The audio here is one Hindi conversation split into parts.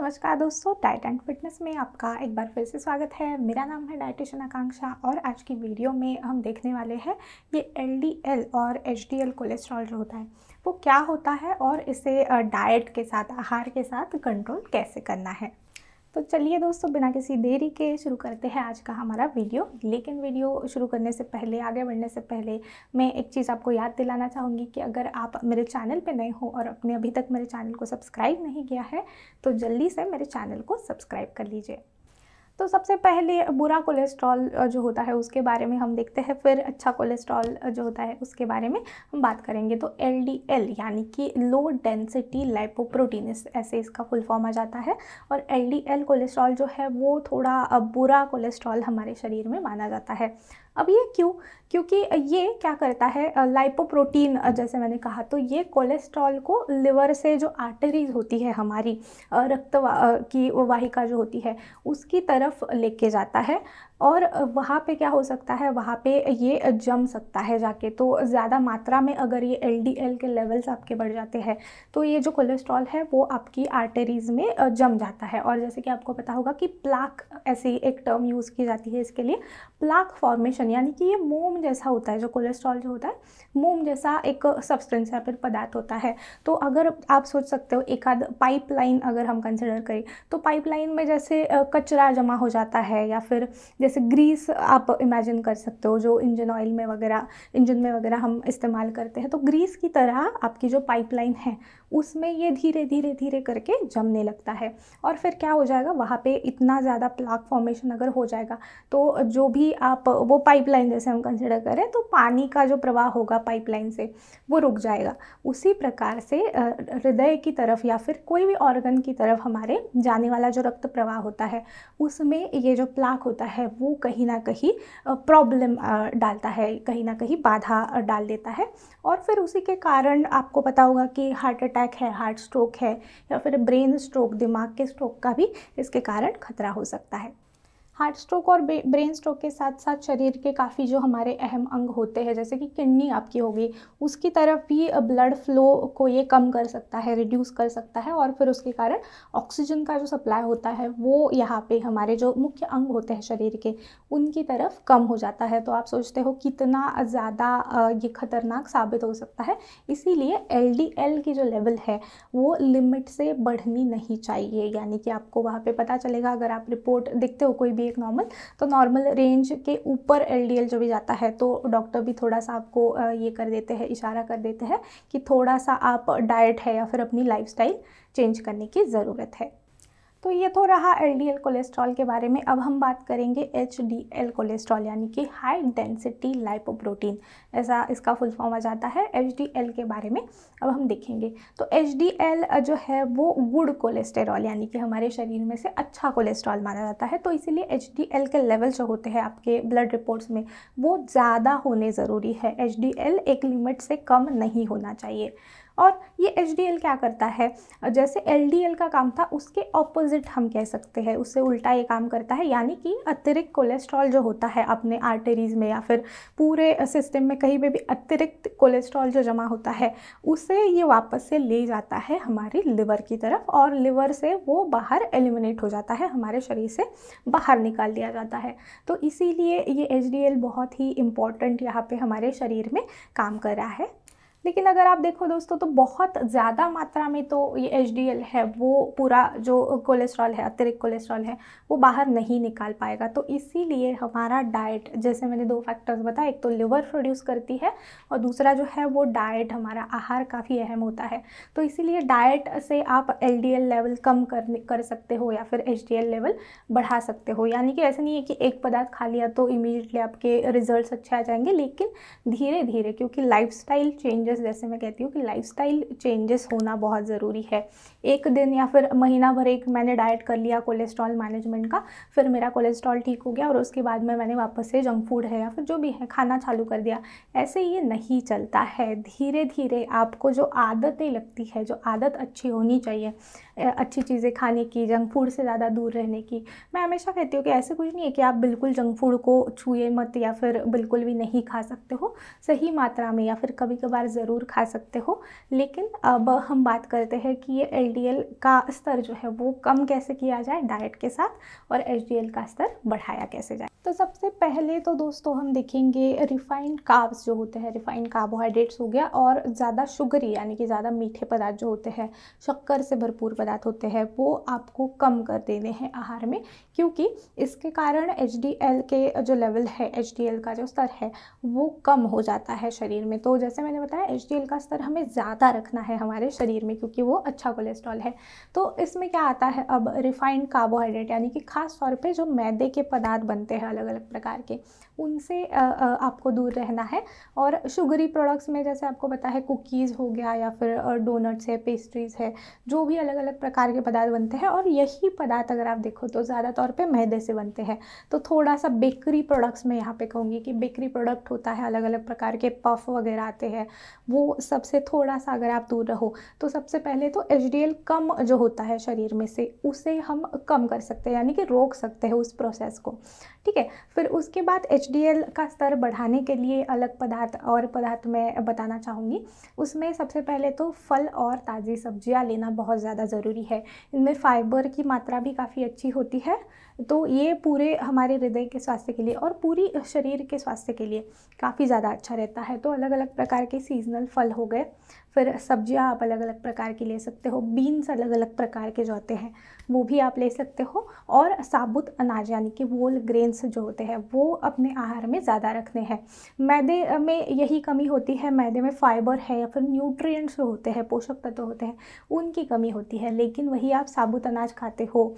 नमस्कार दोस्तों डाइट एंड फिटनेस में आपका एक बार फिर से स्वागत है मेरा नाम है डाइटिशन आकांक्षा और आज की वीडियो में हम देखने वाले हैं ये एल और एच कोलेस्ट्रॉल जो होता है वो क्या होता है और इसे डाइट के साथ आहार के साथ कंट्रोल कैसे करना है तो चलिए दोस्तों बिना किसी देरी के शुरू करते हैं आज का हमारा वीडियो लेकिन वीडियो शुरू करने से पहले आगे बढ़ने से पहले मैं एक चीज़ आपको याद दिलाना चाहूँगी कि अगर आप मेरे चैनल पर नए हो और अपने अभी तक मेरे चैनल को सब्सक्राइब नहीं किया है तो जल्दी से मेरे चैनल को सब्सक्राइब कर लीजिए तो सबसे पहले बुरा कोलेस्ट्रॉल जो होता है उसके बारे में हम देखते हैं फिर अच्छा कोलेस्ट्रॉल जो होता है उसके बारे में हम बात करेंगे तो एल यानी कि लो डेंसिटी लाइपोप्रोटीन ऐसे इसका फुल फॉर्म आ जाता है और एल कोलेस्ट्रॉल जो है वो थोड़ा बुरा कोलेस्ट्रॉल हमारे शरीर में माना जाता है अब ये क्यों क्योंकि ये क्या करता है लाइपोप्रोटीन जैसे मैंने कहा तो ये कोलेस्ट्रॉल को लिवर से जो आर्टरीज होती है हमारी रक्त की वाहिका जो होती है उसकी तरफ लेके जाता है और वहाँ पे क्या हो सकता है वहाँ पे ये जम सकता है जाके तो ज़्यादा मात्रा में अगर ये एल के लेवल्स आपके बढ़ जाते हैं तो ये जो कोलेस्ट्रॉल है वो आपकी आर्टेरीज़ में जम जाता है और जैसे कि आपको पता होगा कि प्लाक ऐसी एक टर्म यूज़ की जाती है इसके लिए प्लाक फॉर्मेशन यानी कि ये मोम जैसा होता है जो कोलेस्ट्रॉल जो होता है मोम जैसा एक सब्सटेंस या फिर पदार्थ होता है तो अगर आप सोच सकते हो एक आध पाइपलाइन अगर हम कंसिडर करें तो पाइपलाइन में जैसे कचरा जमा हो जाता है या फिर जैसे ग्रीस आप इमेजिन कर सकते हो जो इंजन ऑयल में वगैरह इंजन में वगैरह हम इस्तेमाल करते हैं तो ग्रीस की तरह आपकी जो पाइपलाइन है उसमें ये धीरे धीरे धीरे करके जमने लगता है और फिर क्या हो जाएगा वहाँ पे इतना ज़्यादा प्लाक फॉर्मेशन अगर हो जाएगा तो जो भी आप वो पाइपलाइन जैसे हम कंसिडर करें तो पानी का जो प्रवाह होगा पाइपलाइन से वो रुक जाएगा उसी प्रकार से हृदय की तरफ या फिर कोई भी ऑर्गन की तरफ हमारे जाने वाला जो रक्त प्रवाह होता है उसमें ये जो प्लाक होता है वो कहीं ना कहीं प्रॉब्लम डालता है कहीं ना कहीं बाधा डाल देता है और फिर उसी के कारण आपको पता होगा कि हार्ट अटैक है हार्ट स्ट्रोक है या फिर ब्रेन स्ट्रोक दिमाग के स्ट्रोक का भी इसके कारण खतरा हो सकता है हार्ट स्ट्रोक और ब्रेन स्ट्रोक के साथ साथ शरीर के काफ़ी जो हमारे अहम अंग होते हैं जैसे कि किडनी आपकी होगी उसकी तरफ भी ब्लड फ्लो को ये कम कर सकता है रिड्यूस कर सकता है और फिर उसके कारण ऑक्सीजन का जो सप्लाई होता है वो यहाँ पे हमारे जो मुख्य अंग होते हैं शरीर के उनकी तरफ कम हो जाता है तो आप सोचते हो कितना ज़्यादा ये खतरनाक साबित हो सकता है इसीलिए एल की जो लेवल है वो लिमिट से बढ़नी नहीं चाहिए यानी कि आपको वहाँ पर पता चलेगा अगर आप रिपोर्ट देखते हो कोई भी एक नॉर्मल तो नॉर्मल रेंज के ऊपर एल जो भी जाता है तो डॉक्टर भी थोड़ा सा आपको ये कर देते हैं इशारा कर देते हैं कि थोड़ा सा आप डाइट है या फिर अपनी लाइफ चेंज करने की ज़रूरत है तो ये तो रहा एल डी एल कोलेस्ट्रॉल के बारे में अब हम बात करेंगे एच डी एल कोलेस्ट्रॉल यानी कि हाई डेंसिटी लाइपोप्रोटीन ऐसा इसका फुल फॉर्म आ जाता है एच डी एल के बारे में अब हम देखेंगे तो एच डी एल जो है वो गुड कोलेस्टेरॉल यानी कि हमारे शरीर में से अच्छा कोलेस्ट्रॉल माना जाता है तो इसीलिए एच डी एल के लेवल जो होते हैं आपके ब्लड रिपोर्ट्स में वो ज़्यादा होने ज़रूरी है एच डी एल एक लिमिट से कम नहीं होना चाहिए और ये एच क्या करता है जैसे एल का काम था उसके ऑपोजिट हम कह सकते हैं उससे उल्टा ये काम करता है यानी कि अतिरिक्त कोलेस्ट्रॉल जो होता है अपने आर्टेरीज में या फिर पूरे सिस्टम में कहीं पर भी अतिरिक्त कोलेस्ट्रॉल जो जमा होता है उसे ये वापस से ले जाता है हमारी लिवर की तरफ और लिवर से वो बाहर एलिमिनेट हो जाता है हमारे शरीर से बाहर निकाल दिया जाता है तो इसीलिए ये एच बहुत ही इम्पॉर्टेंट यहाँ पे हमारे शरीर में काम कर रहा है लेकिन अगर आप देखो दोस्तों तो बहुत ज़्यादा मात्रा में तो ये एच है वो पूरा जो कोलेस्ट्रॉल है अतिरिक्त कोलेस्ट्रॉल है वो बाहर नहीं निकाल पाएगा तो इसीलिए हमारा डाइट जैसे मैंने दो फैक्टर्स बताए एक तो लिवर प्रोड्यूस करती है और दूसरा जो है वो डाइट हमारा आहार काफ़ी अहम होता है तो इसीलिए डाइट से आप एल लेवल कम कर कर सकते हो या फिर एच लेवल बढ़ा सकते हो यानी कि ऐसा नहीं है कि एक पदार्थ खा लिया तो इमीडिएटली आपके रिजल्ट अच्छे आ जाएंगे लेकिन धीरे धीरे क्योंकि लाइफ चेंज चेंजेस जैसे मैं कहती हूँ कि लाइफस्टाइल चेंजेस होना बहुत ज़रूरी है एक दिन या फिर महीना भर एक मैंने डाइट कर लिया कोलेस्ट्रॉल मैनेजमेंट का फिर मेरा कोलेस्ट्रॉल ठीक हो गया और उसके बाद में मैंने वापस से जंक फूड है या फिर जो भी है खाना चालू कर दिया ऐसे ये नहीं चलता है धीरे धीरे आपको जो आदतें लगती है जो आदत अच्छी होनी चाहिए अच्छी चीज़ें खाने की जंक फूड से ज़्यादा दूर रहने की मैं हमेशा कहती हूँ कि ऐसे कुछ नहीं है कि आप बिल्कुल जंक फूड को छूए मत या फिर बिल्कुल भी नहीं खा सकते हो सही मात्रा में या फिर कभी कभार ज़रूर खा सकते हो लेकिन अब हम बात करते हैं कि ये एल का स्तर जो है वो कम कैसे किया जाए डाइट के साथ और एच का स्तर बढ़ाया कैसे जाए तो सबसे पहले तो दोस्तों हम देखेंगे रिफाइंड काव्स जो होते हैं रिफाइंड कार्बोहाइड्रेट्स हो गया और ज़्यादा शुगरी यानी कि ज़्यादा मीठे पदार्थ जो होते हैं शक्कर से भरपूर पदार्थ होते हैं वो आपको कम कर देने हैं आहार में क्योंकि इसके कारण एच के जो लेवल है एच का जो स्तर है वो कम हो जाता है शरीर में तो जैसे मैंने बताया एच का स्तर हमें ज़्यादा रखना है हमारे शरीर में क्योंकि वो अच्छा कोलेस्ट्रॉल है तो इसमें क्या आता है अब रिफाइंड कार्बोहाइड्रेट यानी कि खास तौर पे जो मैदे के पदार्थ बनते हैं अलग अलग प्रकार के उनसे आपको दूर रहना है और शुगरी प्रोडक्ट्स में जैसे आपको पता है कुकीज़ हो गया या फिर डोनट्स है पेस्ट्रीज़ है जो भी अलग अलग प्रकार के पदार्थ बनते हैं और यही पदार्थ अगर आप देखो तो ज़्यादा तौर पर मैदे से बनते हैं तो थोड़ा सा बेकरी प्रोडक्ट्स में यहाँ पे कहूँगी कि बेकरी प्रोडक्ट होता है अलग अलग प्रकार के पफ वगैरह आते हैं वो सबसे थोड़ा सा अगर आप दूर रहो तो सबसे पहले तो एच कम जो होता है शरीर में से उसे हम कम कर सकते हैं यानी कि रोक सकते हैं उस प्रोसेस को ठीक है फिर उसके बाद एच एच का स्तर बढ़ाने के लिए अलग पदार्थ और पदार्थ मैं बताना चाहूँगी उसमें सबसे पहले तो फल और ताज़ी सब्जियाँ लेना बहुत ज़्यादा ज़रूरी है इनमें फाइबर की मात्रा भी काफ़ी अच्छी होती है तो ये पूरे हमारे हृदय के स्वास्थ्य के लिए और पूरी शरीर के स्वास्थ्य के लिए काफ़ी ज़्यादा अच्छा रहता है तो अलग अलग प्रकार के सीजनल फल हो गए फिर सब्जियाँ आप अलग अलग प्रकार की ले सकते हो बीन्स अलग अलग प्रकार के जो होते हैं वो भी आप ले सकते हो और साबुत अनाज यानी कि वोल ग्रेन्स जो होते हैं वो अपने आहार में ज़्यादा रखने हैं मैदे में यही कमी होती है मैदे में फाइबर है या फिर न्यूट्रियट्स जो होते हैं पोषक तत्व होते हैं उनकी कमी होती है लेकिन वही आप साबुत अनाज खाते हो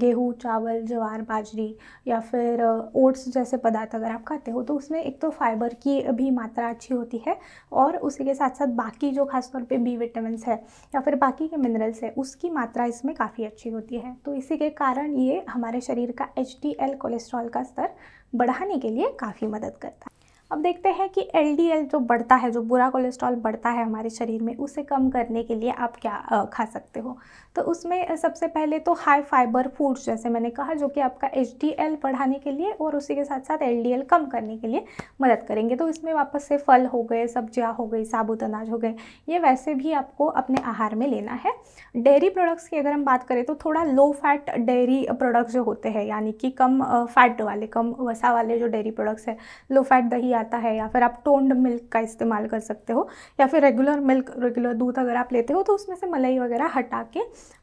गेहूँ चावल जवा ज्वार बाजरी या फिर ओट्स जैसे पदार्थ अगर आप खाते हो तो उसमें एक तो फाइबर की भी मात्रा अच्छी होती है और उसी के साथ साथ बाकी जो खासतौर पर बी विटामिन है या फिर बाकी के मिनरल्स है उसकी मात्रा इसमें काफ़ी अच्छी होती है तो इसी के कारण ये हमारे शरीर का एच कोलेस्ट्रॉल का स्तर बढ़ाने के लिए काफ़ी मदद करता है अब देखते हैं कि एल जो बढ़ता है जो बुरा कोलेस्ट्रॉल बढ़ता है हमारे शरीर में उसे कम करने के लिए आप क्या खा सकते हो तो उसमें सबसे पहले तो हाई फाइबर फूड्स जैसे मैंने कहा जो कि आपका एच बढ़ाने के लिए और उसी के साथ साथ एल कम करने के लिए मदद करेंगे तो इसमें वापस से फल हो गए सब्जियाँ हो गई साबुत अनाज हो गए ये वैसे भी आपको अपने आहार में लेना है डेयरी प्रोडक्ट्स की अगर हम बात करें तो थोड़ा लो फैट डेयरी प्रोडक्ट्स जो होते हैं यानी कि कम फैट वाले कम वसा वाले जो डेयरी प्रोडक्ट्स हैं लो फैट दही जाता है या फिर आप टोन्ड मिल्क का इस्तेमाल कर सकते हो या फिर रेगुलर मिल्क रेगुलर दूध अगर आप लेते हो तो उसमें से मलाई वगैरह हटा के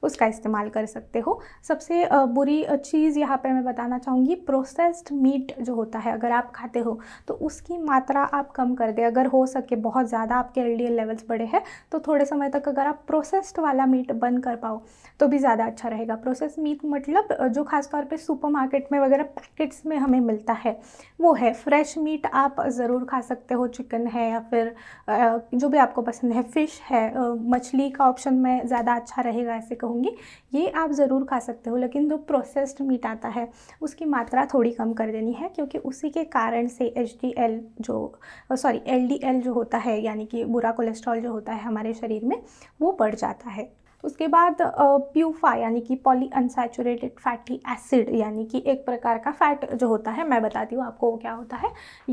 उसका इस्तेमाल कर सकते हो सबसे बुरी चीज़ यहाँ पर मैं बताना चाहूँगी प्रोसेस्ड मीट जो होता है अगर आप खाते हो तो उसकी मात्रा आप कम कर दें अगर हो सके बहुत ज़्यादा आपके एल लेवल्स बढ़े हैं तो थोड़े समय तक अगर आप प्रोसेस्ड वाला मीट बंद कर पाओ तो भी ज़्यादा अच्छा रहेगा प्रोसेस मीट मतलब जो खासतौर पर सुपर मार्केट में वगैरह पैकेट्स में हमें मिलता है वो है फ्रेश मीट आप ज़रूर खा सकते हो चिकन है या फिर जो भी आपको पसंद है फ़िश है मछली का ऑप्शन में ज़्यादा अच्छा रहेगा ऐसे कहूँगी ये आप ज़रूर खा सकते हो लेकिन जो प्रोसेस्ड मीट आता है उसकी मात्रा थोड़ी कम कर देनी है क्योंकि उसी के कारण से एच जो सॉरी एल जो होता है यानी कि बुरा कोलेस्ट्रॉल जो होता है हमारे शरीर में वो बढ़ जाता है उसके बाद प्यूफा यानी कि पॉली अनसेचुरेटेड फैटी एसिड यानी कि एक प्रकार का फैट जो होता है मैं बताती हूँ आपको वो क्या होता है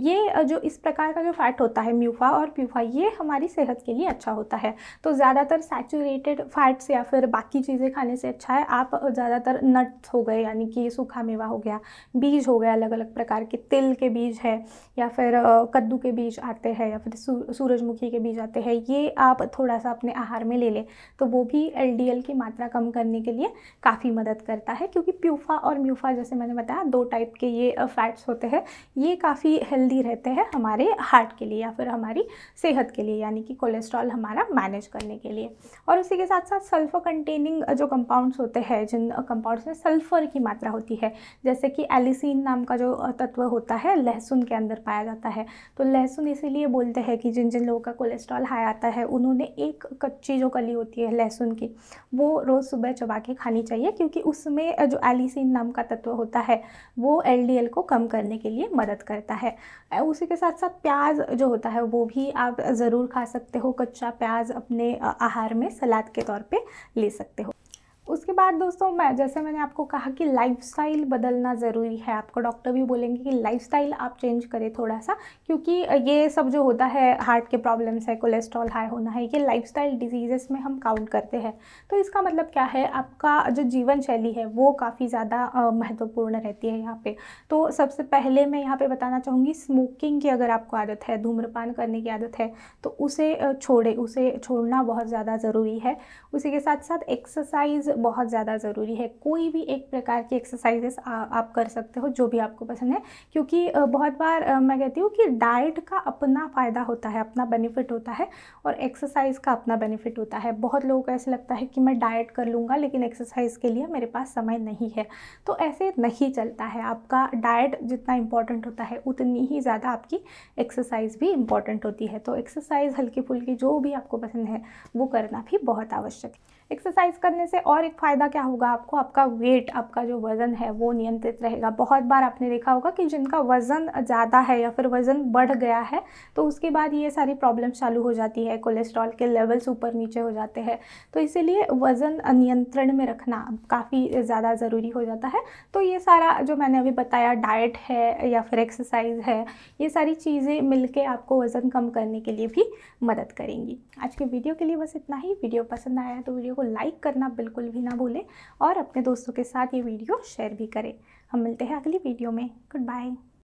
ये जो इस प्रकार का जो फैट होता है म्यूफा और प्यूफा ये हमारी सेहत के लिए अच्छा होता है तो ज़्यादातर सैचुरेटेड फैट्स या फिर बाकी चीज़ें खाने से अच्छा है आप ज़्यादातर नट्स हो गए यानी कि सूखा मेवा हो गया बीज हो गया अलग अलग प्रकार के तिल के बीज है या फिर कद्दू के बीज आते हैं या फिर सूरजमुखी के बीज आते हैं ये आप थोड़ा सा अपने आहार में ले लें तो वो भी एलडीएल की मात्रा कम करने के लिए काफ़ी मदद करता है क्योंकि प्यूफा और म्यूफा जैसे मैंने बताया दो टाइप के ये फैट्स होते हैं ये काफ़ी हेल्दी रहते हैं हमारे हार्ट के लिए या फिर हमारी सेहत के लिए यानी कि कोलेस्ट्रॉल हमारा मैनेज करने के लिए और उसी के साथ साथ सल्फर कंटेनिंग जो कंपाउंड्स होते हैं जिन कंपाउंड्स में सल्फर की मात्रा होती है जैसे कि एलिसिन नाम का जो तत्व होता है लहसुन के अंदर पाया जाता है तो लहसुन इसीलिए बोलते हैं कि जिन जिन लोगों का कोलेस्ट्रॉल हाई आता है उन्होंने एक कच्ची जो कली होती है लहसुन की की वो रोज़ सुबह चबा के खानी चाहिए क्योंकि उसमें जो एलिसिन नाम का तत्व होता है वो एलडीएल को कम करने के लिए मदद करता है उसी के साथ साथ प्याज जो होता है वो भी आप ज़रूर खा सकते हो कच्चा प्याज अपने आहार में सलाद के तौर पर ले सकते हो उसके बाद दोस्तों मैं जैसे मैंने आपको कहा कि लाइफस्टाइल बदलना ज़रूरी है आपको डॉक्टर भी बोलेंगे कि लाइफस्टाइल आप चेंज करें थोड़ा सा क्योंकि ये सब जो होता है हार्ट के प्रॉब्लम्स है कोलेस्ट्रॉल हाई होना है ये लाइफस्टाइल डिजीज़ेस में हम काउंट करते हैं तो इसका मतलब क्या है आपका जो जीवन शैली है वो काफ़ी ज़्यादा महत्वपूर्ण रहती है यहाँ पर तो सबसे पहले मैं यहाँ पर बताना चाहूँगी स्मोकिंग की अगर आपको आदत है धूम्रपान करने की आदत है तो उसे छोड़े उसे छोड़ना बहुत ज़्यादा ज़रूरी है उसी के साथ साथ एक्सरसाइज बहुत ज़्यादा ज़रूरी है कोई भी एक प्रकार की एक्सरसाइजेस आप कर सकते हो जो भी आपको पसंद है क्योंकि बहुत बार मैं कहती हूँ कि डाइट का अपना फ़ायदा होता है अपना बेनिफिट होता है और एक्सरसाइज का अपना बेनिफिट होता है बहुत लोगों को ऐसे लगता है कि मैं डाइट कर लूँगा लेकिन एक्सरसाइज के लिए मेरे पास समय नहीं है तो ऐसे नहीं चलता है आपका डाइट जितना इम्पॉर्टेंट होता है उतनी ही ज़्यादा आपकी एक्सरसाइज भी इम्पॉर्टेंट होती है तो एक्सरसाइज हल्की फुल्की जो भी आपको पसंद है वो करना भी बहुत आवश्यक है एक्सरसाइज करने से और एक फ़ायदा क्या होगा आपको आपका वेट आपका जो वज़न है वो नियंत्रित रहेगा बहुत बार आपने देखा होगा कि जिनका वज़न ज़्यादा है या फिर वज़न बढ़ गया है तो उसके बाद ये सारी प्रॉब्लम चालू हो जाती है कोलेस्ट्रॉल के लेवल्स ऊपर नीचे हो जाते हैं तो इसीलिए वज़न नियंत्रण में रखना काफ़ी ज़्यादा ज़रूरी हो जाता है तो ये सारा जो मैंने अभी बताया डाइट है या फिर एक्सरसाइज है ये सारी चीज़ें मिलकर आपको वज़न कम करने के लिए भी मदद करेंगी आज के वीडियो के लिए बस इतना ही वीडियो पसंद आया तो वीडियो को लाइक करना बिल्कुल बिल्कुल भी ना भूलें और अपने दोस्तों के साथ ये वीडियो शेयर भी करें हम मिलते हैं अगली वीडियो में गुड बाय